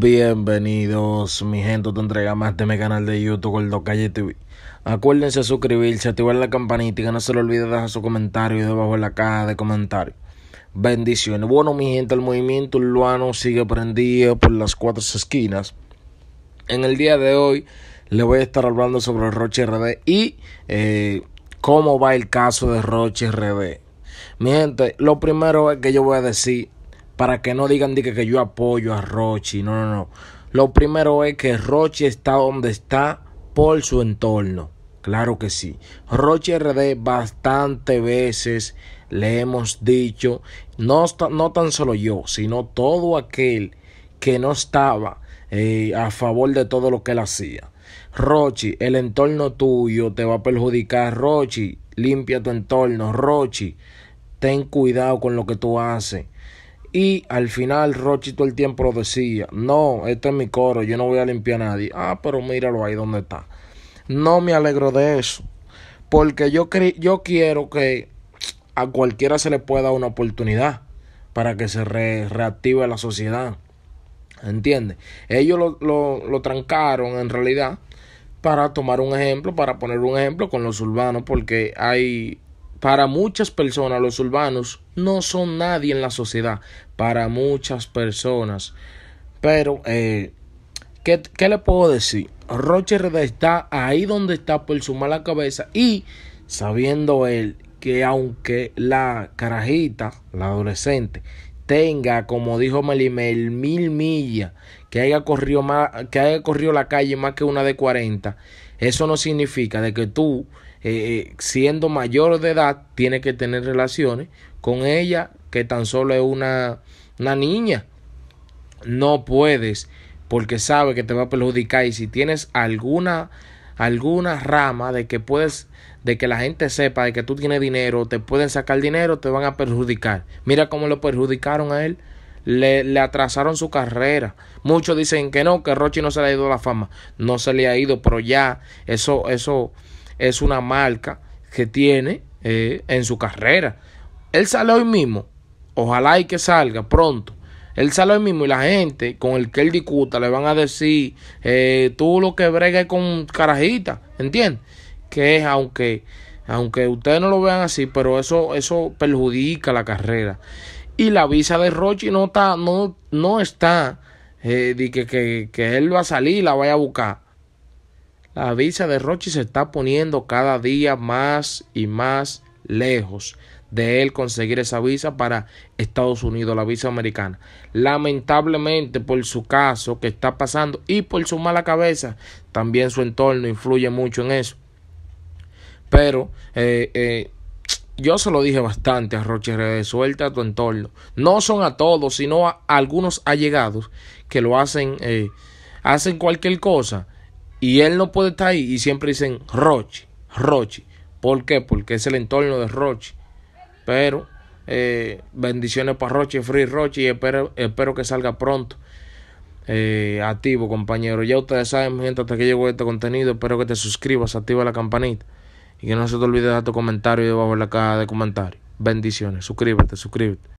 Bienvenidos, mi gente, te entrega más de mi canal de YouTube, el Calle TV. Acuérdense de suscribirse, activar la campanita y no se le olvide dejar su comentario debajo de la caja de comentarios. Bendiciones. Bueno, mi gente, el movimiento urbano sigue prendido por las cuatro esquinas. En el día de hoy le voy a estar hablando sobre Roche RD y eh, cómo va el caso de Roche RD. Mi gente, lo primero que yo voy a decir para que no digan que, que yo apoyo a Rochi. No, no, no. Lo primero es que Rochi está donde está por su entorno. Claro que sí. Rochi RD bastantes veces le hemos dicho, no, no tan solo yo, sino todo aquel que no estaba eh, a favor de todo lo que él hacía. Rochi, el entorno tuyo te va a perjudicar. Rochi, limpia tu entorno. Rochi, ten cuidado con lo que tú haces. Y al final Rochi todo el tiempo decía, no, este es mi coro, yo no voy a limpiar a nadie. Ah, pero míralo ahí donde está. No me alegro de eso. Porque yo, yo quiero que a cualquiera se le pueda una oportunidad para que se re reactive la sociedad. ¿Entiendes? Ellos lo, lo trancaron en realidad para tomar un ejemplo, para poner un ejemplo con los urbanos, porque hay para muchas personas los urbanos no son nadie en la sociedad, para muchas personas. Pero, eh, ¿qué, ¿qué, le puedo decir? Rocher está ahí donde está por su mala cabeza y sabiendo él que aunque la carajita, la adolescente, tenga, como dijo Melimel, mil millas, que haya, corrido más, que haya corrido la calle más que una de 40, eso no significa de que tú eh, siendo mayor de edad, tiene que tener relaciones con ella, que tan solo es una, una niña. No puedes, porque sabe que te va a perjudicar. Y si tienes alguna, alguna rama de que puedes, de que la gente sepa de que tú tienes dinero, te pueden sacar dinero, te van a perjudicar. Mira cómo lo perjudicaron a él. Le, le, atrasaron su carrera. Muchos dicen que no, que Rochi no se le ha ido la fama. No se le ha ido, pero ya eso, eso, es una marca que tiene eh, en su carrera. Él sale hoy mismo, ojalá y que salga pronto. Él sale hoy mismo y la gente con el que él discuta le van a decir, eh, tú lo que bregues con carajita, ¿entiendes? Que es aunque, aunque ustedes no lo vean así, pero eso, eso perjudica la carrera. Y la visa de Rochi no está, no, no está eh, de que, que él va a salir y la vaya a buscar. La visa de Roche se está poniendo cada día más y más lejos de él conseguir esa visa para Estados Unidos, la visa americana. Lamentablemente por su caso que está pasando y por su mala cabeza, también su entorno influye mucho en eso. Pero eh, eh, yo se lo dije bastante a Roche suelta tu entorno. No son a todos, sino a algunos allegados que lo hacen, eh, hacen cualquier cosa y él no puede estar ahí y siempre dicen Roche, Roche. ¿Por qué? Porque es el entorno de Roche. Pero eh, bendiciones para Roche, Free Roche y espero, espero que salga pronto. Eh, activo, compañero. Ya ustedes saben, gente, hasta que llegó este contenido, espero que te suscribas, activa la campanita y que no se te olvide dejar tu comentario debajo de la caja de comentarios. Bendiciones, suscríbete, suscríbete.